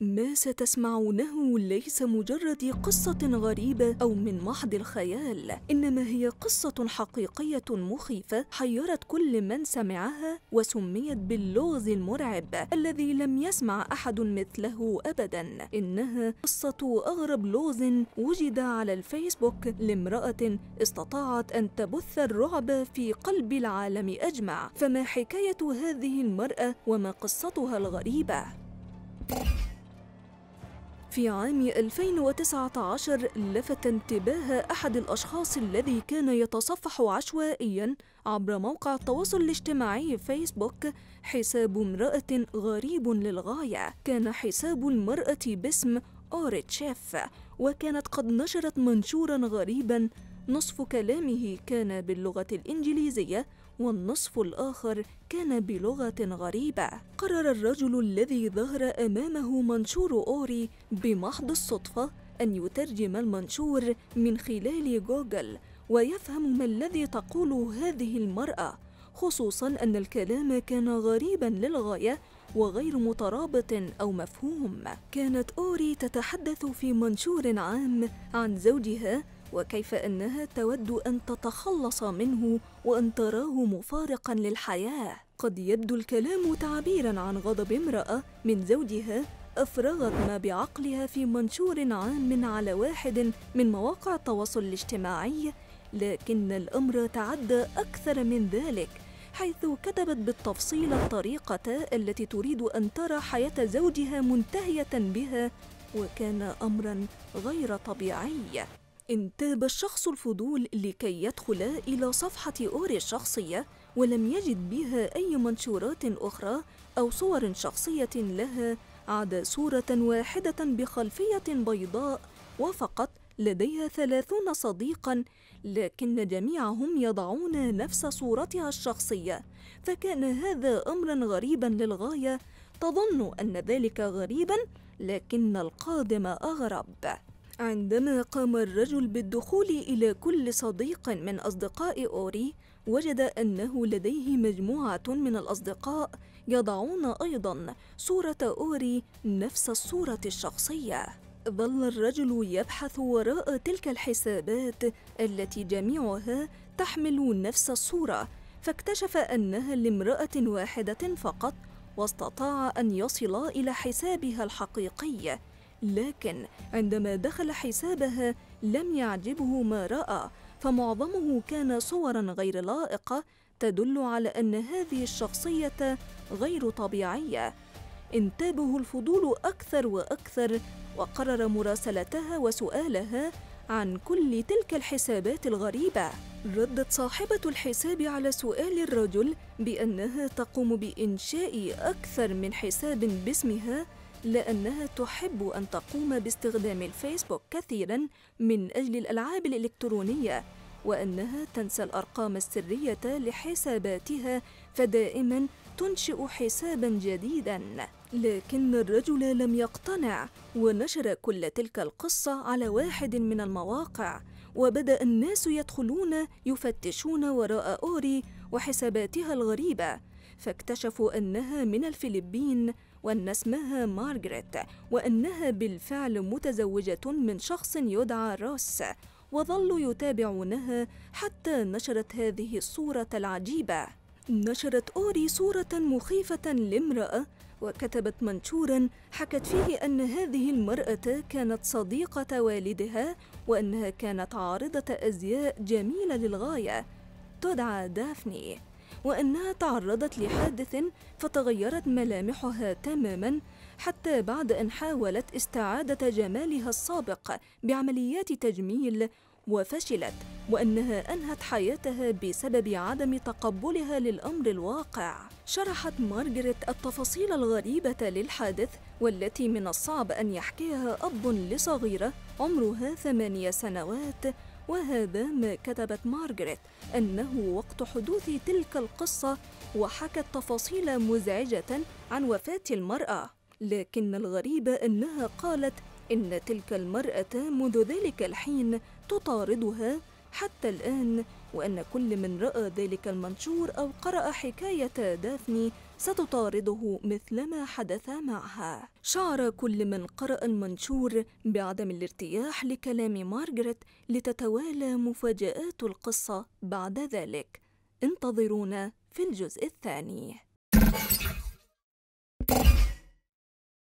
ما ستسمعونه ليس مجرد قصة غريبة أو من محض الخيال، إنما هي قصة حقيقية مخيفة حيرت كل من سمعها وسميت باللغز المرعب الذي لم يسمع أحد مثله أبداً. إنها قصة أغرب لغز وجد على الفيسبوك لامرأة استطاعت أن تبث الرعب في قلب العالم أجمع، فما حكاية هذه المرأة وما قصتها الغريبة؟ في عام 2019 لفت انتباه أحد الأشخاص الذي كان يتصفح عشوائياً عبر موقع التواصل الاجتماعي فيسبوك حساب امرأة غريب للغاية كان حساب المرأة باسم أوريتشيف وكانت قد نشرت منشوراً غريباً نصف كلامه كان باللغة الإنجليزية والنصف الآخر كان بلغة غريبة قرر الرجل الذي ظهر أمامه منشور أوري بمحض الصدفة أن يترجم المنشور من خلال جوجل ويفهم ما الذي تقوله هذه المرأة خصوصا أن الكلام كان غريبا للغاية وغير مترابط أو مفهوم كانت أوري تتحدث في منشور عام عن زوجها وكيف انها تود ان تتخلص منه وان تراه مفارقا للحياه قد يبدو الكلام تعبيرا عن غضب امراه من زوجها افرغت ما بعقلها في منشور عام على واحد من مواقع التواصل الاجتماعي لكن الامر تعدى اكثر من ذلك حيث كتبت بالتفصيل الطريقه التي تريد ان ترى حياه زوجها منتهيه بها وكان امرا غير طبيعي انتاب الشخص الفضول لكي يدخل إلى صفحة أوري الشخصية ولم يجد بها أي منشورات أخرى أو صور شخصية لها عدا صورة واحدة بخلفية بيضاء وفقط لديها ثلاثون صديقا لكن جميعهم يضعون نفس صورتها الشخصية فكان هذا أمرا غريبا للغاية تظن أن ذلك غريبا لكن القادم أغرب عندما قام الرجل بالدخول إلى كل صديق من أصدقاء أوري وجد أنه لديه مجموعة من الأصدقاء يضعون أيضا صورة أوري نفس الصورة الشخصية ظل الرجل يبحث وراء تلك الحسابات التي جميعها تحمل نفس الصورة فاكتشف أنها لامرأة واحدة فقط واستطاع أن يصل إلى حسابها الحقيقي لكن عندما دخل حسابها لم يعجبه ما رأى فمعظمه كان صورا غير لائقة تدل على أن هذه الشخصية غير طبيعية انتابه الفضول أكثر وأكثر وقرر مراسلتها وسؤالها عن كل تلك الحسابات الغريبة ردت صاحبة الحساب على سؤال الرجل بأنها تقوم بإنشاء أكثر من حساب باسمها لأنها تحب أن تقوم باستخدام الفيسبوك كثيرا من أجل الألعاب الإلكترونية وأنها تنسى الأرقام السرية لحساباتها فدائما تنشئ حسابا جديدا لكن الرجل لم يقتنع ونشر كل تلك القصة على واحد من المواقع وبدأ الناس يدخلون يفتشون وراء أوري وحساباتها الغريبة فاكتشفوا أنها من الفلبين وأن اسمها مارغريت وأنها بالفعل متزوجة من شخص يدعى روس وظلوا يتابعونها حتى نشرت هذه الصورة العجيبة نشرت أوري صورة مخيفة لامرأة وكتبت منشورا حكت فيه أن هذه المرأة كانت صديقة والدها وأنها كانت عارضة أزياء جميلة للغاية تدعى دافني وأنها تعرضت لحادث فتغيرت ملامحها تماما حتى بعد أن حاولت استعادة جمالها السابق بعمليات تجميل وفشلت وأنها أنهت حياتها بسبب عدم تقبلها للأمر الواقع شرحت مارجريت التفاصيل الغريبة للحادث والتي من الصعب أن يحكيها أب لصغيرة عمرها ثمانية سنوات وهذا ما كتبت مارغريت أنه وقت حدوث تلك القصة وحكت تفاصيل مزعجة عن وفاة المرأة لكن الغريب أنها قالت إن تلك المرأة منذ ذلك الحين تطاردها حتى الآن وأن كل من رأى ذلك المنشور أو قرأ حكاية دافني ستطارده مثلما حدث معها شعر كل من قرأ المنشور بعدم الارتياح لكلام مارجريت لتتوالى مفاجآت القصة بعد ذلك انتظرونا في الجزء الثاني